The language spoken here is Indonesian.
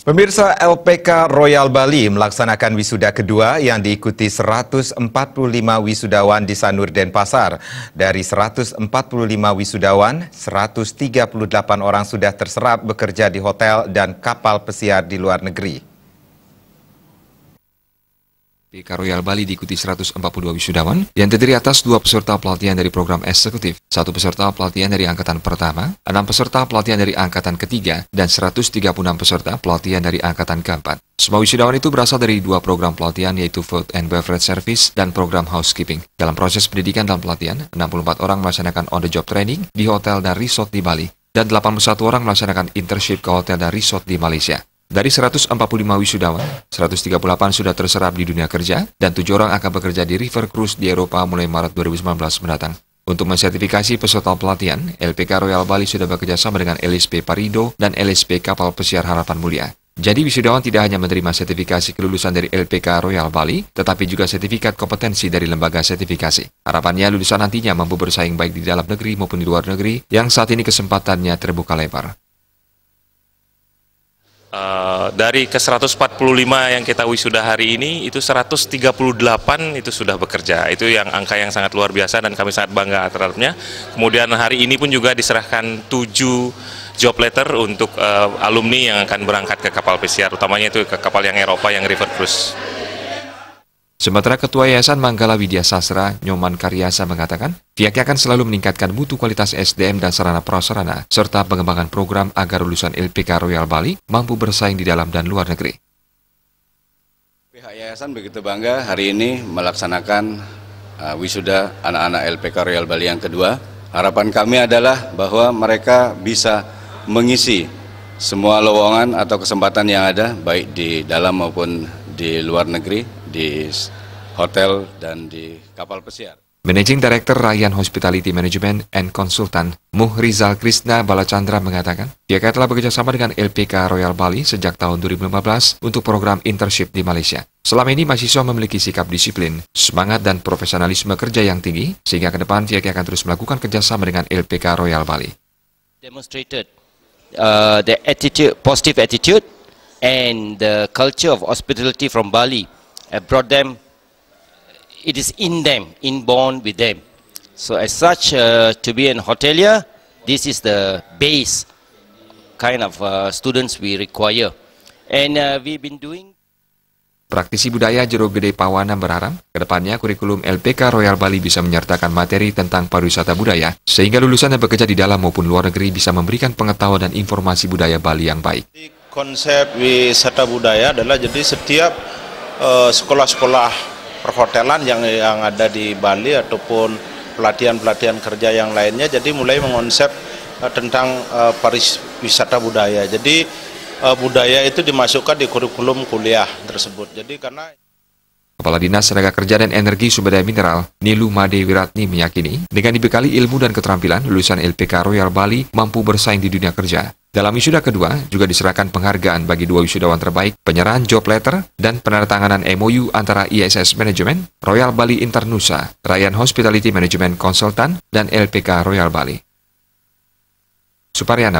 Pemirsa LPK Royal Bali melaksanakan wisuda kedua yang diikuti 145 wisudawan di Sanur Denpasar. Dari 145 wisudawan, 138 orang sudah terserap bekerja di hotel dan kapal pesiar di luar negeri. PK Royal Bali diikuti 142 wisudawan yang terdiri atas dua peserta pelatihan dari program eksekutif, satu peserta pelatihan dari angkatan pertama, enam peserta pelatihan dari angkatan ketiga, dan 136 peserta pelatihan dari angkatan keempat. Semua wisudawan itu berasal dari dua program pelatihan yaitu Food and Beverage Service dan program Housekeeping. Dalam proses pendidikan dan pelatihan, 64 orang melaksanakan on-the-job training di hotel dan resort di Bali, dan 81 orang melaksanakan internship ke hotel dan resort di Malaysia. Dari 145 wisudawan, 138 sudah terserap di dunia kerja dan tujuh orang akan bekerja di River Cruise di Eropa mulai Maret 2019 mendatang. Untuk mensertifikasi peserta pelatihan, LPK Royal Bali sudah bekerja sama dengan LSP Parido dan LSP Kapal Pesiar Harapan Mulia. Jadi wisudawan tidak hanya menerima sertifikasi kelulusan dari LPK Royal Bali, tetapi juga sertifikat kompetensi dari lembaga sertifikasi. Harapannya lulusan nantinya mampu bersaing baik di dalam negeri maupun di luar negeri, yang saat ini kesempatannya terbuka lebar. Eh, dari ke 145 yang kita wisuda hari ini itu 138 itu sudah bekerja itu yang angka yang sangat luar biasa dan kami sangat bangga terhadapnya kemudian hari ini pun juga diserahkan 7 job letter untuk uh, alumni yang akan berangkat ke kapal pesiar utamanya itu ke kapal yang Eropa yang River Cruise Sementara Ketua Yayasan Manggala Widya Sasra, Nyoman Karyasa mengatakan, pihaknya akan selalu meningkatkan mutu kualitas SDM dan sarana prasarana, serta pengembangan program agar lulusan LPK Royal Bali mampu bersaing di dalam dan luar negeri. Pihak Yayasan begitu bangga hari ini melaksanakan uh, wisuda anak-anak LPK Royal Bali yang kedua. Harapan kami adalah bahwa mereka bisa mengisi semua lowongan atau kesempatan yang ada, baik di dalam maupun di luar negeri di hotel dan di kapal pesiar. Managing Director Ryan Hospitality Management and Consultant, Muhrizal Krishna Balachandra mengatakan, Biaka telah bekerjasama dengan LPK Royal Bali sejak tahun 2015 untuk program internship di Malaysia. Selama ini mahasiswa memiliki sikap disiplin, semangat dan profesionalisme kerja yang tinggi, sehingga ke depan Biaka akan terus melakukan kerjasama dengan LPK Royal Bali. Demonstrated uh, the attitude, positive attitude and the culture of hospitality from Bali. I brought them, it is in them, inborn with them. So as such, uh, to be an hotelier, this is the base kind of uh, students we require. And uh, we've been doing... Praktisi budaya Jero Gede Pawana berharap kedepannya kurikulum LPK Royal Bali bisa menyertakan materi tentang pariwisata budaya sehingga lulusan yang bekerja di dalam maupun luar negeri bisa memberikan pengetahuan dan informasi budaya Bali yang baik. Konsep wisata budaya adalah jadi setiap Eh, sekolah-sekolah perhotelan yang yang ada di Bali ataupun pelatihan-pelatihan kerja yang lainnya jadi mulai mengonsep uh, tentang Paris eh, pariwisata budaya jadi budaya itu dimasukkan di kurikulum kuliah tersebut jadi karena Kepala Dinas Tenaga Kerja dan Energi Sumber Daya Mineral, Nilu Made Wiratni meyakini, dengan dibekali ilmu dan keterampilan, lulusan LPK Royal Bali mampu bersaing di dunia kerja. Dalam wisuda kedua, juga diserahkan penghargaan bagi dua wisudawan terbaik, penyerahan job letter, dan penandatanganan MOU antara ISS Management, Royal Bali Internusa, Ryan Hospitality Management Consultant, dan LPK Royal Bali. Supariana